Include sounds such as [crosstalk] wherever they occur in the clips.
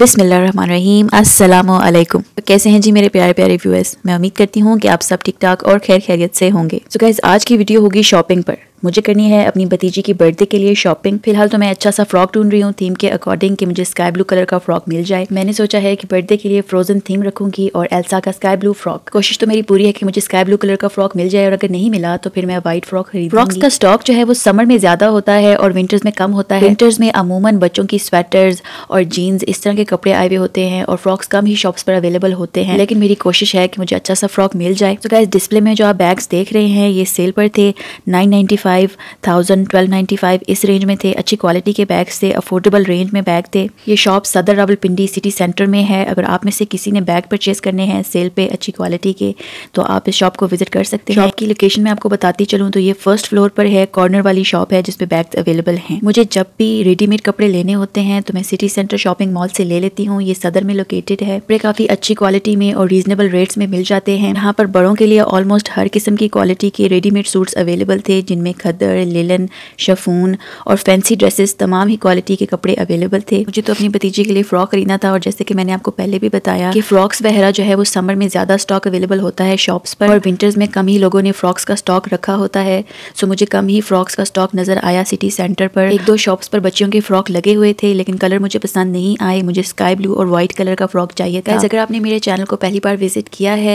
बिसमीम असलकुम तो कैसे हैं जी मेरे प्यारे प्यारे व्यूअर्स मैं उम्मीद करती हूँ कि आप सब ठीक ठाक और खैर खैरियत से होंगे तो so आज की वीडियो होगी शॉपिंग पर मुझे करनी है अपनी भतीजी की बर्थडे के लिए शॉपिंग फिलहाल तो मैं अच्छा सा फ्रॉक ढूंढ रही हूँ थीम के अकॉर्डिंग कि मुझे स्काई ब्लू कलर का फ्रॉक मिल जाए मैंने सोचा है कि बर्थडे के लिए फ्रोजन थीम रखूंगी और एल्सा का स्काई ब्लू फ्रॉक कोशिश तो मेरी पूरी है कि मुझे स्काई ब्लू कलर का फ्रॉक मिल जाए और अगर नहीं मिला तो फिर मैं व्हाइट फ्रॉक खरीद फ्रॉक्स का स्टॉक जो है वो समर में ज्यादा होता है और विंटर्स में कम होता है विंटर्स में अमूमन बच्चों की स्वेटर्स और जीन्स इस तरह के कपड़े आए हुए होते हैं और फ्रॉक्स कम ही शॉप्स पर अवेलेबल होते हैं लेकिन मेरी कोशिश है कि मुझे अच्छा सा फ्रॉक मिल जाए तो क्या डिस्प्ले में जो आप बैग्स देख रहे हैं ये सेल पर थे nine five thousand twelve ninety five इस रेंज में थे अच्छी क्वालिटी के बैग्स थे अफोर्डेबल रेंज में बैग थे ये शॉप सदर पिंडी सिटी सेंटर में है अगर आप में से किसी ने बैग परचेज करने हैं सेल पे अच्छी क्वालिटी के तो आप इस शॉप को विजिट कर सकते हैं शॉप की लोकेशन में आपको बताती चलूँ तो ये फर्स्ट फ्लोर पर है कॉर्नर वाली शॉप है जिसपे बैग अवेलेबल है मुझे जब भी रेडीमेड कपड़े लेने होते हैं तो मैं सिटी सेंटर शॉपिंग मॉल से ले लेती हूँ ये सदर में लोकेटेड है कपड़े काफ़ी अच्छी क्वालिटी में और रीजनेबल रेट्स में मिल जाते हैं यहाँ पर बड़ों के लिए ऑलमोस्ट हर किस्म की क्वालिटी के रेडीमेड सूट्स अवेलेबल थे जिनमें खदर लिलन शफून और फैंसी ड्रेसेस तमाम ही क्वालिटी के कपड़े अवेलेबल थे मुझे तो अपनी भतीजे के लिए फ़्रॉक खरीदना था और जैसे कि मैंने आपको पहले भी बताया कि फ़्रॉक्स वगैरह जो है वो समर में ज़्यादा स्टॉक अवेलेबल होता है शॉप्स पर और विंटर्स में कम ही लोगों ने फ़्रॉक्स का स्टॉक रखा होता है सो मुझे कम ही फ़्रॉक्स का स्टॉक नज़र आया सिटी सेंटर पर एक दो शॉप्स पर बच्चियों के फ़्रॉक लगे हुए थे लेकिन कलर मुझे पसंद नहीं आए मुझे स्काई ब्लू और व्हाइट कलर का फ़्रॉक चाहिए था अगर आपने मेरे चैनल को पहली बार विजिट किया है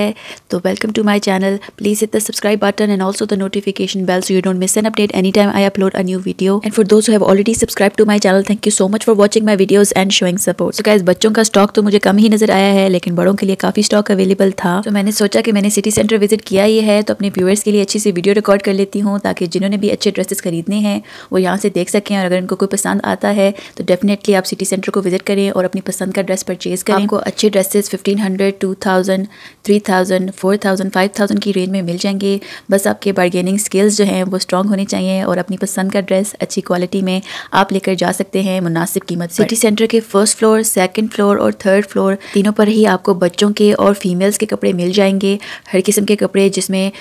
तो welcome to my channel please hit the subscribe button and also the notification bell so you don't miss miss an update anytime I upload a new video. And for those who have already subscribed to my channel, thank you so much for watching my videos and showing support. So guys, बच्चों का stock तो मुझे कम ही नजर आया है लेकिन बड़ों के लिए काफी स्टॉक अवेलेबल था तो मैंने सोचा कि मैंने सिटी सेंटर विजिट किया ही है तो अपने व्यूअर्स के लिए अच्छी सी वीडियो रिकॉर्ड कर लेती हूँ ताकि जिन्होंने भी अच्छे ड्रेसेस खरीदने हैं वो यहाँ से देख सकें और अगर इनको कोई पसंद आता है तो डेफिनेटली आप सिटी सेंटर को विजिट करें और अपनी पसंद का ड्रेस परचेज करें आपको अच्छे dresses fifteen hundred two thousand three thousand four thousand five thousand की रेंज में मिल जाएंगे बस आपके बार्गेनिंग स्किल्स जो हैं वो स्ट्रॉ लॉन्ग होने चाहिए और अपनी पसंद का ड्रेस अच्छी क्वालिटी में आप लेकर जा सकते हैं मुनासिब कीमत सिटी सेंटर के फर्स्ट फ्लोर सेकंड फ्लोर और थर्ड फ्लोर तीनों पर ही आपको बच्चों के और फीमेल्स के कपड़े मिल जाएंगे हर किस्म के कपड़े जिसमें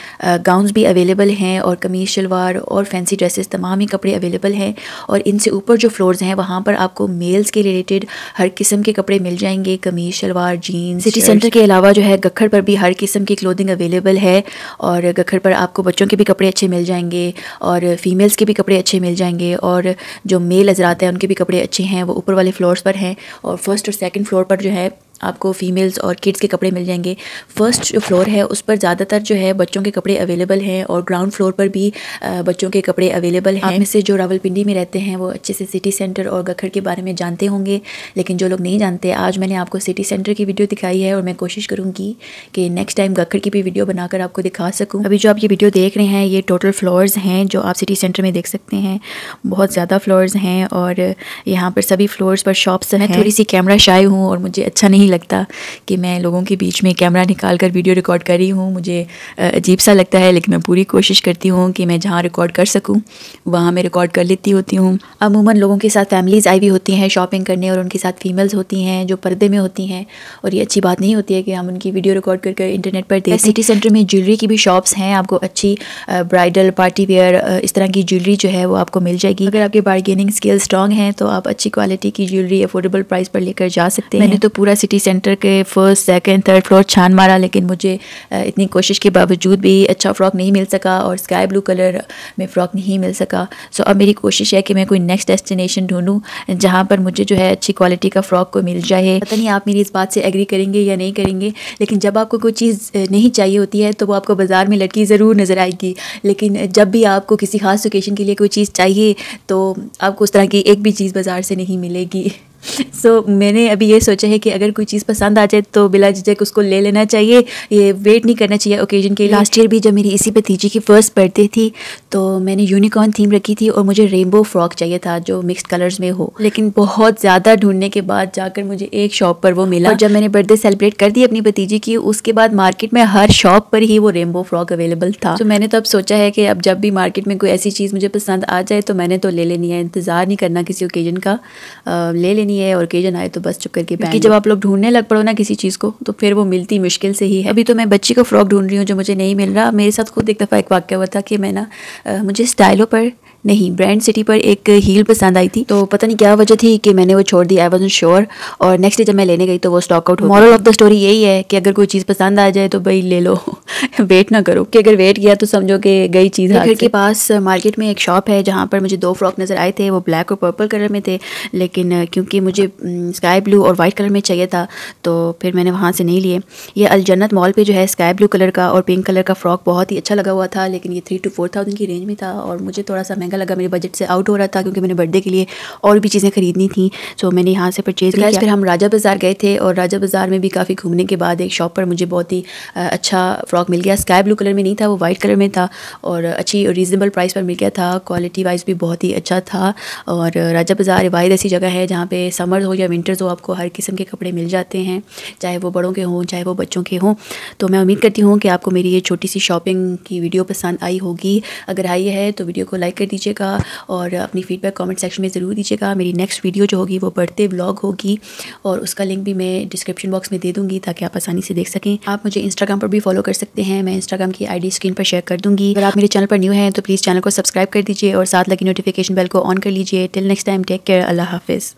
गाउन्स भी अवेलेबल हैं और कमीज शलवार और फैंसी ड्रेसेस तमाम ही कपड़े अवेलेबल हैं और इनसे ऊपर जो फ्लोर्स हैं वहाँ पर आपको मेल्स के रिलेटेड हर किस्म के कपड़े मिल जाएंगे कमीज शलवार जीन्स सिटी सेंटर के अलावा जो है गखड़ पर भी हर किस्म की क्लोथिंग अवेलेबल है और गखड़ पर आपको बच्चों के भी कपड़े अच्छे मिल जाएंगे और फीमेल्स के भी कपड़े अच्छे मिल जाएंगे और जो मेल हजरात हैं उनके भी कपड़े अच्छे हैं वो ऊपर वाले फ्लोर्स पर हैं और फर्स्ट और सेकंड फ्लोर पर जो है आपको फ़ीमेल्स और किड्स के कपड़े मिल जाएंगे फर्स्ट जो फ्लोर है उस पर ज़्यादातर जो है बच्चों के कपड़े अवेलेबल हैं और ग्राउंड फ्लोर पर भी बच्चों के कपड़े अवेलेबल हैं में से जो रावलपिंडी में रहते हैं वो अच्छे से सिटी सेंटर और गखड़ के बारे में जानते होंगे लेकिन जो लोग नहीं जानते आज मैंने आपको सिटी सेंटर की वीडियो दिखाई है और मैं कोशिश करूँगी कि नेक्स्ट टाइम गखड़ की भी वीडियो बनाकर आपको दिखा सकूँ अभी जो आप ये वीडियो देख रहे हैं ये टोटल फ्लोर्स हैं जो आप सिटी सेंटर में देख सकते हैं बहुत ज़्यादा फ्लोर्स हैं और यहाँ पर सभी फ्लोर्स पर शॉप्स हैं थोड़ी सी कैमरा शाई हूँ और मुझे अच्छा नहीं लगता कि मैं लोगों के बीच में कैमरा निकाल कर वीडियो रिकॉर्ड कर रही हूँ मुझे अजीब सा लगता है लेकिन मैं पूरी कोशिश करती हूँ कि मैं जहाँ रिकॉर्ड कर सकूँ वहाँ मैं रिकॉर्ड कर लेती होती हूँ अमूमन लोगों के साथ फैमिलीज़ आई हुई होती हैं शॉपिंग करने और उनके साथ फीमेल्स होती हैं जो पर्दे में होती हैं और ये अच्छी बात नहीं होती है कि हम उनकी वीडियो रिकॉर्ड करके इंटरनेट पर देखें सिटी सेंटर में ज्वेलरी की भी शॉप्स हैं आपको अच्छी ब्राइडल पार्टी वेयर इस तरह की ज्वेलरी जो है वो आपको मिल जाएगी अगर आपके बार्गेनिंग स्किल स्ट्रॉन्ग हैं तो आप अच्छी क्वालिटी की ज्वेलरी अफोर्डेबल प्राइस पर लेकर जा सकते हैं मैंने तो पूरा सिटी सेंटर के फर्स्ट सेकंड थर्ड फ्लोर छान मारा लेकिन मुझे इतनी कोशिश के बावजूद भी अच्छा फ़्रॉक नहीं मिल सका और स्काई ब्लू कलर में फ़्रॉक नहीं मिल सका सो अब मेरी कोशिश है कि मैं कोई नेक्स्ट डेस्टिनेशन ढूंढूँ जहाँ पर मुझे जो है अच्छी क्वालिटी का फ़्रॉक को मिल जाए पता नहीं आप मेरी इस बात से एग्री करेंगे या नहीं करेंगे लेकिन जब आपको कोई चीज़ नहीं चाहिए होती है तो वो आपको बाज़ार में लटकी ज़रूर नज़र आएगी लेकिन जब भी आपको किसी खास ओकेशन के लिए कोई चीज़ चाहिए तो आपको उस तरह की एक भी चीज़ बाज़ार से नहीं मिलेगी सो [laughs] so, मैंने अभी ये सोचा है कि अगर कोई चीज़ पसंद आ जाए तो बिला झिझक उसको ले लेना चाहिए ये वेट नहीं करना चाहिए ओकेजन के लिए लास्ट ईयर भी जब मेरी इसी भतीजी की फर्स्ट बर्थडे थी तो मैंने यूनिकॉर्न थीम रखी थी और मुझे रेनबो फ्रॉक चाहिए था जो मिक्स कलर्स में हो लेकिन बहुत ज़्यादा ढूंढने के बाद जाकर मुझे एक शॉप पर वो मिला और जब मैंने बर्थडे सेलिब्रेट कर दी अपनी भतीजी की उसके बाद मार्केट में हर शॉप पर ही वो रेनबो फ्रॉक अवेलेबल था तो मैंने तो अब सोचा है कि अब जब भी मार्केट में कोई ऐसी चीज़ मुझे पसंद आ जाए तो मैंने तो ले लेनी है इंतज़ार नहीं करना किसी ओकेजन का ले लेनी नहीं है और ओकेजन आए तो बस चुप करके पहन जब आप लोग ढूंढने लग पड़ो ना किसी चीज़ को तो फिर वो मिलती मुश्किल से ही है अभी तो मैं बच्ची का फ्रॉक ढूंढ रही हूँ जो मुझे नहीं मिल रहा मेरे साथ खुद एक दफ़ा एक वाक्य हुआ था कि मैं ना मुझे स्टाइलों पर नहीं ब्रांड सिटी पर एक हील पसंद आई थी तो पता नहीं क्या वजह थी कि मैंने वो छोड़ दी आई वॉज श्योर और नेक्स्ट डे जब मैं लेने गई तो वो stock out moral of the story यही है कि अगर कोई चीज़ पसंद आ जाए तो भाई ले लो वेट [laughs] ना करो कि अगर वेट किया तो समझो कि गई चीज़ घर के पास मार्केट में एक शॉप है जहाँ पर मुझे दो फ्रॉक नज़र आए थे वो ब्लैक और पर्पल कलर में थे लेकिन क्योंकि मुझे स्काई ब्लू और वाइट कलर में चाहिए था तो फिर मैंने वहाँ से नहीं लिए ये अलजन्नत मॉल पर जो है स्काई ब्लू कलर का और पिंक कलर का फ्रॉक बहुत ही अच्छा लगा हुआ था लेकिन ये थ्री टू फोर थाउजेंड की रेंज में था और मुझे थोड़ा सा महंगा लगा मेरे बजट से आउट हो रहा था क्योंकि मैंने बर्थडे के लिए और भी चीज़ें खरीदनी थी सो मैंने यहाँ से परचेज़ किया फिर हम राजा बाज़ार गए थे और राजा बाज़ार में भी काफ़ी घूमने के बाद एक शॉप पर मुझे बहुत ही अच्छा फ्रॉक मिल गया स्काई ब्लू कलर में नहीं था वो वाइट कलर में था और अच्छी और रीज़नेबल प्राइस पर मिल गया था क्वालिटी वाइज भी बहुत ही अच्छा था और राजा बाज़ार वाहिद ऐसी जगह है जहाँ पे समर हो या विंटर्स हो आपको हर किस्म के कपड़े मिल जाते हैं चाहे वो बड़ों के हों चाहे वो बच्चों के हों तो मैं उम्मीद करती हूँ कि आपको मेरी ये छोटी सी शॉपिंग की वीडियो पसंद आई होगी अगर आई है तो वीडियो को लाइक कर दीजिए दीजिएगा और अपनी फ़ीडबैक कमेंट सेक्शन में ज़रूर दीजिएगा मेरी नेक्स्ट वीडियो जो होगी वो बढ़ते ब्लॉग होगी और उसका लिंक भी मैं डिस्क्रिप्शन बॉक्स में दे दूँगी ताकि आप आसानी से देख सकें आप मुझे इंस्टाग्राम पर भी फॉलो कर सकते हैं मैं इंस्टाग्राम की आई स्क्रीन पर शेयर कर दूँगी अगर आप मेरे चैनल पर न्यू हैं तो प्लीज़ चैनल को सब्सक्राइब कर दीजिए और साथ लगी नोटिफिकेशन बेल को ऑन कर लीजिए till next time take care अल्लाह हाफिज़